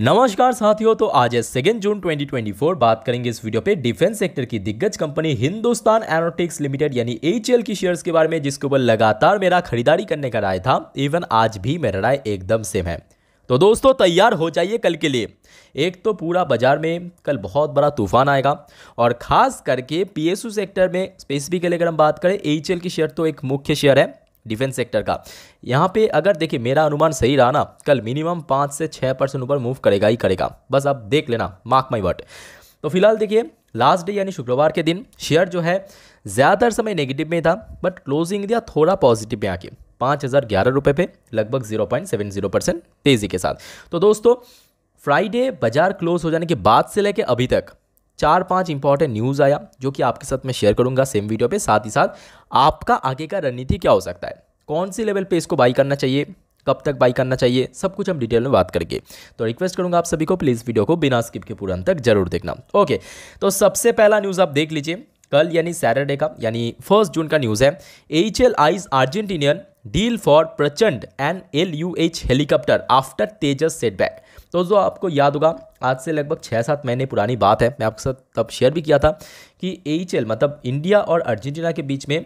नमस्कार साथियों तो आज है सेकेंड जून 2024 बात करेंगे इस वीडियो पे डिफेंस सेक्टर की दिग्गज कंपनी हिंदुस्तान एरोटिक्स लिमिटेड यानी एच की शेयर्स के बारे में जिसके ऊपर लगातार मेरा खरीदारी करने का राय था इवन आज भी मेरा राय एकदम सेम है तो दोस्तों तैयार हो जाइए कल के लिए एक तो पूरा बाजार में कल बहुत बड़ा तूफान आएगा और ख़ास करके पीएसयू सेक्टर में स्पेसिफिकली अगर हम बात करें एच की शेयर तो एक मुख्य शेयर है डिफेंस सेक्टर का यहाँ पे अगर देखिए मेरा अनुमान सही रहा ना कल मिनिमम पाँच से छः परसेंट ऊपर मूव करेगा ही करेगा बस आप देख लेना मार्क माई वर्ट तो फिलहाल देखिए लास्ट डे यानी शुक्रवार के दिन शेयर जो है ज़्यादातर समय नेगेटिव में था बट क्लोजिंग दिया थोड़ा पॉजिटिव में आके पाँच हज़ार ग्यारह रुपये पे लगभग zero point seven zero percent तेज़ी के साथ तो दोस्तों फ्राइडे बाजार क्लोज हो जाने के बाद से लेके अभी तक चार पांच इंपॉर्टेंट न्यूज़ आया जो कि आपके साथ मैं शेयर करूंगा सेम वीडियो पे साथ ही साथ आपका आगे का रणनीति क्या हो सकता है कौन सी लेवल पे इसको बाई करना चाहिए कब तक बाई करना चाहिए सब कुछ हम डिटेल में बात करके तो रिक्वेस्ट करूंगा आप सभी को प्लीज़ वीडियो को बिना स्किप के पूरा तक जरूर देखना ओके तो सबसे पहला न्यूज़ आप देख लीजिए कल यानी सैटरडे का यानी फर्स्ट जून का न्यूज़ है H L eyes Argentinian deal for Prachand and L U H helicopter after Tejas setback तो जो आपको याद होगा आज से लगभग छः सात महीने पुरानी बात है मैं आपके साथ तब शेयर भी किया था कि एच e मतलब इंडिया और अर्जेंटीना के बीच में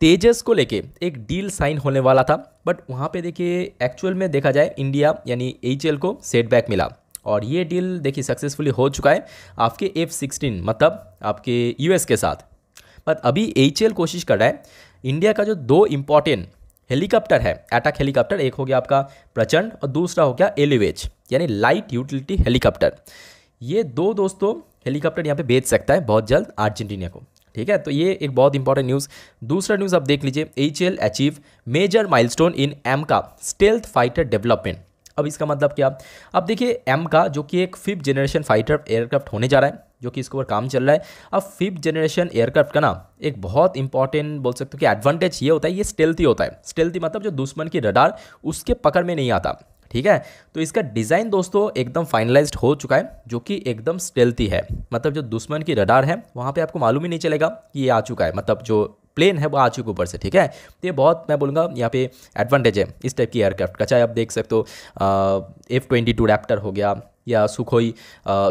तेजस को लेके एक डील साइन होने वाला था बट वहाँ पे देखिए एक्चुअल में देखा जाए इंडिया यानी एच e को सेटबैक मिला और ये डील देखिए सक्सेसफुली हो चुका है आपके एफ सिक्सटीन मतलब आपके यूएस के साथ बट अभी एच e कोशिश कर रहा है इंडिया का जो दो इम्पॉर्टेंट हेलीकॉप्टर है अटैक हेलीकॉप्टर एक हो गया आपका प्रचंड और दूसरा हो गया एलिवेज यानी लाइट यूटिलिटी हेलीकॉप्टर ये दो दोस्तों हेलीकॉप्टर यहाँ पे बेच सकता है बहुत जल्द अर्जेंटीना को ठीक है तो ये एक बहुत इंपॉर्टेंट न्यूज़ दूसरा न्यूज़ आप देख लीजिए H L achieve major milestone in AMCA stealth fighter development अब इसका मतलब क्या अब देखिए एम का जो कि एक फिफ्थ जनरेशन फाइटर एयरक्राफ्ट होने जा रहा है जो कि इसके ऊपर काम चल रहा है अब फिफ्थ जनरेशन एयरक्राफ्ट का ना एक बहुत इंपॉर्टेंट बोल सकते हो कि एडवांटेज ये होता है ये स्टेल्थी होता है स्टेल्थी मतलब जो दुश्मन की रडार उसके पकड़ में नहीं आता ठीक है तो इसका डिज़ाइन दोस्तों एकदम फाइनलाइज्ड हो चुका है जो कि एकदम स्टेल्थी है मतलब जो दुश्मन की रडार है वहाँ पे आपको मालूम ही नहीं चलेगा कि ये आ चुका है मतलब जो प्लेन है वो आ चुके ऊपर से ठीक है तो ये बहुत मैं बोलूँगा यहाँ पे एडवांटेज है इस टाइप की एयरक्राफ्ट का चाहे आप देख सकते हो एफ़ ट्वेंटी टू रैप्टर हो गया या सुखोई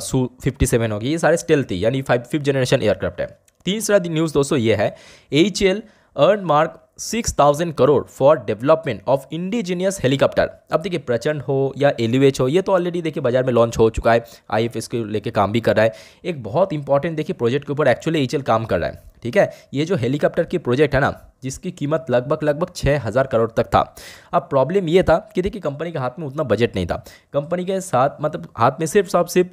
सु फिफ्टी सेवन होगी ये सारे स्टेल थी यानी फाइव फिफ्थ जनरेशन एयरक्राफ्ट है तीसरा न्यूज़ दोस्तों ये है H L earmark six thousand crore for development of indigenous helicopter अब देखिए प्रचंड हो या एलिवेच हो ये तो ऑलरेडी देखिए बाजार में लॉन्च हो चुका है आई एफ एस को लेकर काम भी कर रहा है एक बहुत इंपॉर्टेंट देखिए प्रोजेक्ट के ऊपर एक्चुअली एच काम कर रहा है ठीक है ये जो हेलीकॉप्टर की प्रोजेक्ट है ना जिसकी कीमत लगभग लगभग छः हज़ार करोड़ तक था अब प्रॉब्लम ये था कि देखिए कंपनी के हाथ में उतना बजट नहीं था कंपनी के साथ मतलब हाथ में सिर्फ साफ सिर्फ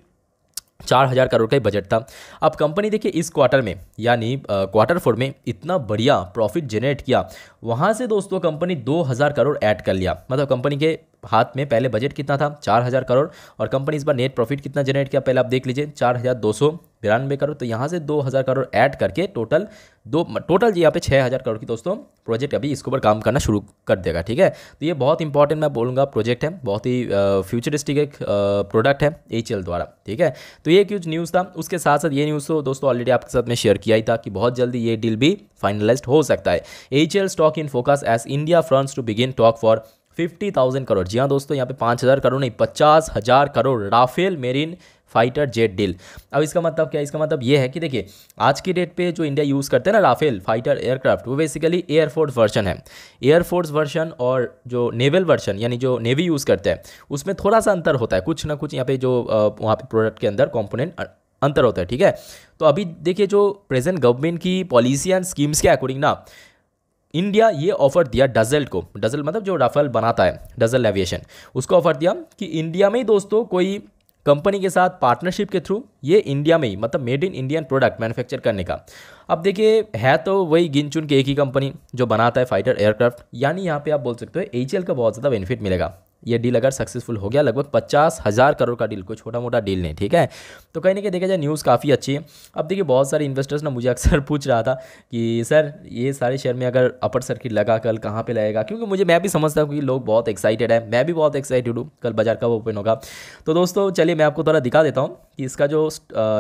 चार हज़ार करोड़ का ही बजट था अब कंपनी देखिए इस क्वार्टर में यानी क्वार्टर फोर में इतना बढ़िया प्रॉफिट जनरेट किया वहाँ से दोस्तों कंपनी दो हज़ार करोड़ ऐड कर लिया मतलब कंपनी के हाथ में पहले बजट कितना था चार हज़ार करोड़ और कंपनी इस बार नेट प्रॉफिट कितना जनरेट किया पहले आप देख लीजिए चार हज़ार दो सौ बिरानवे करोड़ तो यहाँ से दो हज़ार करोड़ ऐड करके टोटल दो टोटल जी यहाँ पे छः हज़ार करोड़ की दोस्तों प्रोजेक्ट अभी इसके ऊपर काम करना शुरू कर देगा ठीक है तो ये बहुत इंपॉर्टेंट मैं बोलूँगा प्रोजेक्ट है बहुत ही फ्यूचरिस्टिक एक प्रोडक्ट है एच द्वारा ठीक है तो ये एक न्यूज़ था उसके साथ साथ ये न्यूज़ तो दोस्तों ऑलरेडी आपके साथ मैं शेयर किया ही था कि बहुत जल्दी ये डील भी फाइनलाइज हो सकता है H stock in focus as India fronts to begin talk for fifty thousand crore जी हाँ दोस्तों यहाँ पे पाँच हज़ार करोड़ नहीं पचास हज़ार crore Rafale marine fighter jet deal अब इसका मतलब क्या इसका मतलब ये है कि देखिए आज की डेट पे जो इंडिया यूज़ करते हैं ना राफेल फाइटर एयरक्राफ्ट वो बेसिकली एयरफोर्स वर्जन है एयरफोर्स वर्जन और जो नेवल वर्जन यानी जो नेवी यूज़ करते हैं उसमें थोड़ा सा अंतर होता है कुछ ना कुछ यहाँ पे जो वहाँ पे प्रोडक्ट के अंदर कॉम्पोनेंट अंतर होता है ठीक है तो अभी देखिए जो प्रेजेंट गवर्नमेंट की पॉलिसी एंड स्कीम्स के अकॉर्डिंग ना इंडिया ये ऑफर दिया डजल को डजल मतलब जो राफेल बनाता है डजल एविएशन उसको ऑफर दिया कि इंडिया में ही दोस्तों कोई कंपनी के साथ पार्टनरशिप के थ्रू ये इंडिया में ही मतलब made in Indian product manufacture करने का अब देखिए है तो वही गिन चुन के एक ही कंपनी जो बनाता है फाइटर एयरक्राफ्ट यानी यहाँ पे आप बोल सकते हो एच का बहुत ज़्यादा बेनिफिट मिलेगा ये डील अगर सक्सेसफुल हो गया लगभग पचास हज़ार करोड़ का डील कोई छोटा मोटा डील नहीं ठीक है तो कहीं ना कहीं देखा जाए न्यूज़ काफ़ी अच्छी है अब देखिए बहुत सारे इन्वेस्टर्स ना मुझे अक्सर पूछ रहा था कि सर ये सारे शेयर में अगर अपर सर्किट लगा कल कहाँ पे लगेगा क्योंकि मुझे मैं भी समझता हूँ कि लोग बहुत एक्साइटेड है मैं भी बहुत एक्साइटेड हूँ कल बाजार कब ओपन होगा तो दोस्तों चलिए मैं आपको थोड़ा दिखा देता हूँ कि इसका जो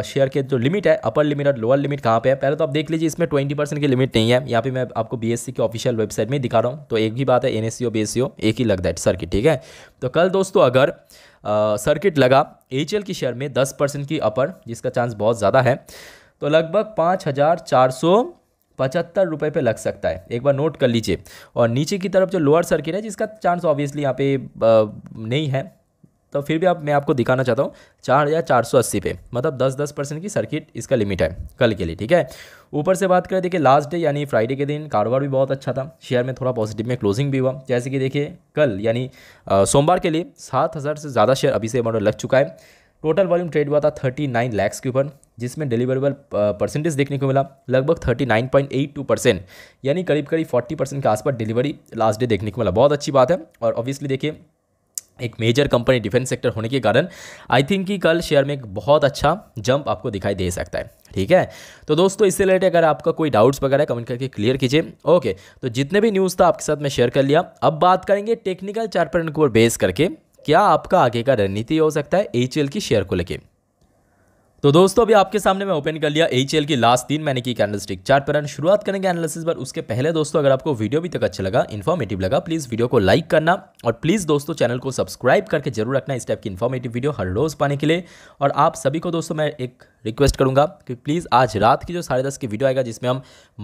शेयर के जो लिमिट है अपर लिमिट और लोअर लिमिट कहाँ पे है पहले तो आप देख लीजिए इसमें ट्वेंटी परसेंट की लिमिट नहीं है यहाँ पे मैं आपको बी e की ऑफिशियल वेबसाइट में दिखा रहा हूँ तो एक ही बात है एन एस e e एक ही लगता है सर्किट ठीक है तो कल दोस्तों अगर सर्किट लगा एच की शेयर में दस की अपर जिसका चांस बहुत ज़्यादा है तो लगभग पाँच हज़ार चार सौ पचहत्तर रुपये पर लग सकता है एक बार नोट कर लीजिए और नीचे की तरफ जो लोअर सर्किट है जिसका चांस ऑब्वियसली यहाँ पे नहीं है तो फिर भी आप मैं आपको दिखाना चाहता हूँ चार हज़ार चार सौ अस्सी पे मतलब दस दस परसेंट की सर्किट इसका लिमिट है कल के लिए ठीक है ऊपर से बात करें देखिए लास्ट डे यानी फ्राइडे के दिन कारोबार भी बहुत अच्छा था शेयर में थोड़ा पॉजिटिव में क्लोजिंग भी हुआ जैसे कि देखिए कल यानी सोमवार के लिए सात हज़ार से ज़्यादा शेयर अभी से मॉडल लग चुका है टोटल वॉल्यूम ट्रेड हुआ था थर्टी नाइन लैक्स के ऊपर जिसमें डिलीवरेबल परसेंटेज देखने को मिला लगभग thirty nine point eight two percent यानी करीब करीब फोर्टी परसेंट के आसपास डिलीवरी लास्ट डे देखने को मिला बहुत अच्छी बात है और ऑब्वियसली देखिए एक मेजर कंपनी डिफेंस सेक्टर होने के कारण आई थिंक कि कल शेयर में एक बहुत अच्छा जंप आपको दिखाई दे सकता है ठीक है तो दोस्तों इससे रिलेटेड अगर आपका कोई डाउट्स वगैरह कमेंट करके क्लियर कीजिए ओके तो जितने भी न्यूज़ था आपके साथ मैं शेयर कर लिया अब बात करेंगे टेक्निकल चार्ट को बेस करके क्या आपका आगे का रणनीति हो सकता है एच की शेयर को लेकर तो दोस्तों अभी आपके सामने मैं ओपन कर लिया एच की लास्ट तीन महीने की कैंडल स्टिक चार्ट पर शुरुआत करेंगे एनालिसिस पर उसके पहले दोस्तों अगर आपको वीडियो अभी तक अच्छा लगा इन्फॉर्मेटिव लगा प्लीज़ वीडियो को लाइक करना और प्लीज़ दोस्तों चैनल को सब्सक्राइब करके जरूर रखना इस टाइप की इन्फॉर्मेटिव वीडियो हर रोज़ पाने के लिए और आप सभी को दोस्तों मैं एक रिक्वेस्ट करूंगा कि प्लीज़ आज रात की जो साढ़े दस की वीडियो आएगा जिसमें हम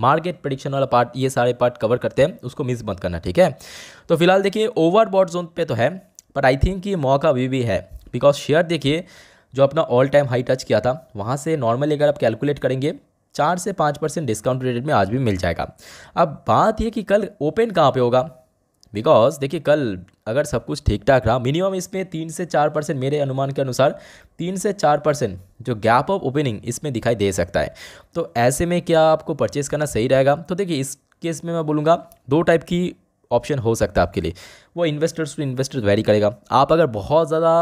मार्केट प्रडिक्शन वाला पार्ट ये सारे पार्ट कवर करते हैं उसको मिस मत करना ठीक है तो फिलहाल देखिए ओवर जोन पे तो है बट आई थिंक ये मौका अभी भी है बिकॉज शेयर देखिए जो अपना ऑल टाइम हाई टच किया था वहाँ से नॉर्मली अगर आप कैलकुलेट करेंगे चार से पाँच परसेंट डिस्काउंट रेटेड में आज भी मिल जाएगा अब बात यह कि कल ओपन कहाँ पे होगा बिकॉज देखिए कल अगर सब कुछ ठीक ठाक रहा मिनिमम इसमें तीन से चार परसेंट मेरे अनुमान के अनुसार तीन से चार परसेंट जो गैप ऑफ ओपनिंग इसमें दिखाई दे सकता है तो ऐसे में क्या आपको परचेज़ करना सही रहेगा तो देखिए इस केस में मैं बोलूँगा दो टाइप की ऑप्शन हो सकता है आपके लिए वो इन्वेस्टर्स टू इन्वेस्टर्स वेरी करेगा आप अगर बहुत ज़्यादा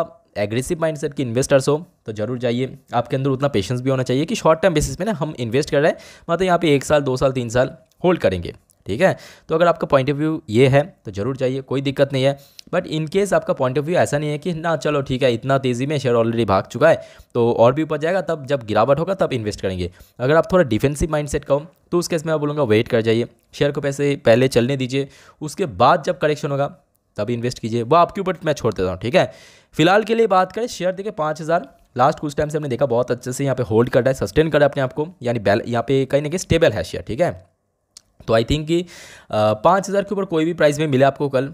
एग्रेसिव माइंडसेट के इन्वेस्टर्स हो तो जरूर जाइए आपके अंदर उतना पेशेंस भी होना चाहिए कि शॉर्ट टर्म बेसिस में ना हम इन्वेस्ट कर रहे हैं मतलब यहाँ पे एक साल दो साल तीन साल होल्ड करेंगे ठीक है तो अगर आपका पॉइंट ऑफ व्यू ये है तो जरूर जाइए कोई दिक्कत नहीं है बट इन केस आपका पॉइंट ऑफ व्यू ऐसा नहीं है कि ना चलो ठीक है इतना तेज़ी में शेयर ऑलरेडी भाग चुका है तो और भी ऊपर जाएगा तब जब गिरावट होगा तब इन्वेस्ट करेंगे अगर आप थोड़ा डिफेंसिव माइंडसेट का हो तो उस केस में मैं बोलूँगा वेट कर जाइए शेयर को पैसे पहले चलने दीजिए उसके बाद जब करेक्शन होगा तब इन्वेस्ट कीजिए वो आपके ऊपर मैं छोड़ देता हूँ ठीक है फिलहाल के लिए बात करें शेयर देखिए पाँच हज़ार लास्ट कुछ टाइम से हमने देखा बहुत अच्छे से यहाँ पे होल्ड कर रहा है सस्टेन कर रहा है अपने आपको यानी बैल यहाँ पे कहीं ना कहीं स्टेबल है शेयर ठीक है तो आई थिंक कि पाँच हज़ार के ऊपर कोई भी प्राइस में मिले आपको कल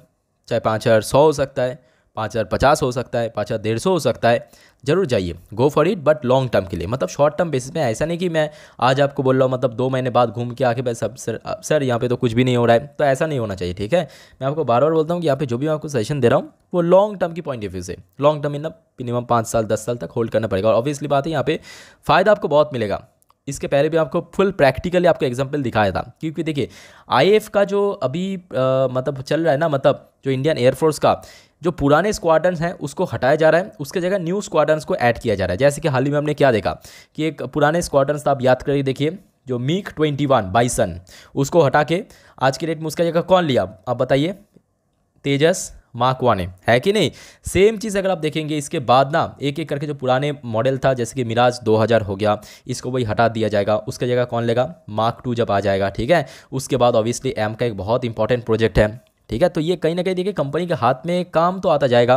चाहे पाँच हज़ार सौ हो सकता है पाँच हज़ार पचास हो सकता है पाँच हज़ार डेढ़ सौ हो सकता है जरूर जाइए go for it but long term के लिए मतलब शॉर्ट टर्म बेसिस में ऐसा नहीं कि मैं आज आपको बोल रहा हूँ मतलब दो महीने बाद घूम के आके बस अब सर अब सर यहाँ पे तो कुछ भी नहीं हो रहा है तो ऐसा नहीं होना चाहिए ठीक है मैं आपको बार बार बोलता हूँ कि यहाँ पे जो भी मैं आपको सजेशन दे रहा हूँ वो लॉन्ग टर्म की पॉइंट ऑफ व्यू से लॉन्ग टर्म इन मिनिमम पाँच साल दस साल तक होल्ड करना पड़ेगा और ऑब्वियसली बात है यहाँ पे फ़ायदा आपको बहुत मिलेगा इसके पहले भी आपको फुल प्रैक्टिकली आपको एग्जाम्पल दिखाया था क्योंकि देखिए आई का जो अभी आ, मतलब चल रहा है ना मतलब जो इंडियन एयरफोर्स का जो पुराने स्क्वाडन हैं उसको हटाया जा रहा है उसके जगह न्यू स्क्वाडन को ऐड किया जा रहा है जैसे कि हाल ही में हमने क्या देखा कि एक पुराने स्क्वाडन था आप याद करिए देखिए जो मीक ट्वेंटी वन बाइसन उसको हटा के आज के डेट में उसका जगह कौन लिया आप बताइए तेजस माकवा ने है कि नहीं सेम चीज़ अगर आप देखेंगे इसके बाद ना एक एक करके जो पुराने मॉडल था जैसे कि मिराज 2000 हो गया इसको वही हटा दिया जाएगा उसका जगह कौन लेगा मार्क टू जब आ जाएगा ठीक है उसके बाद ऑब्वियसली एम का एक बहुत इंपॉर्टेंट प्रोजेक्ट है ठीक है तो ये कहीं ना कहीं देखिए कंपनी के हाथ में काम तो आता जाएगा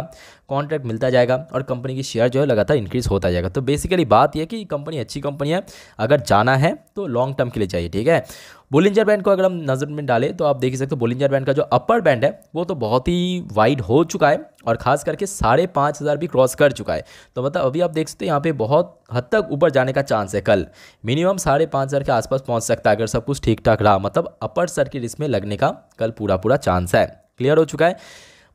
कॉन्ट्रैक्ट मिलता जाएगा और कंपनी की शेयर जो है लगातार इंक्रीज़ होता जाएगा तो बेसिकली बात यह कि कंपनी अच्छी कंपनी है अगर जाना है तो लॉन्ग टर्म के लिए चाहिए ठीक है बोलिंजर बैंड को अगर हम नज़र में डालें तो आप देख सकते हो बोलिंजर बैंड का जो अपर बैंड है वो तो बहुत ही वाइड हो चुका है और ख़ास करके साढ़े पाँच हज़ार भी क्रॉस कर चुका है तो मतलब अभी आप देख सकते हो यहाँ पे बहुत हद तक ऊपर जाने का चांस है कल मिनिमम साढ़े पाँच हज़ार के आसपास पहुँच सकता है अगर सब कुछ ठीक ठाक रहा मतलब अपर सर्किट इसमें लगने का कल पूरा पूरा चांस है क्लियर हो चुका है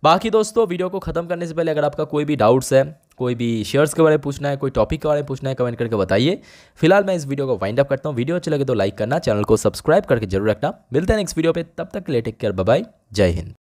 बाकी दोस्तों वीडियो को ख़त्म करने से पहले अगर आपका कोई भी डाउट्स है कोई भी शेयर्स के बारे में पूछना है कोई टॉपिक के बारे में पूछना है कमेंट करके बताइए फिलहाल मैं इस वीडियो को वाइंड अप करता हूँ वीडियो अच्छी लगे तो लाइक करना चैनल को सब्सक्राइब करके जरूर रखना मिलते हैं नेक्स्ट वीडियो पर तब तक ले टेक केयर बाय जय हिंद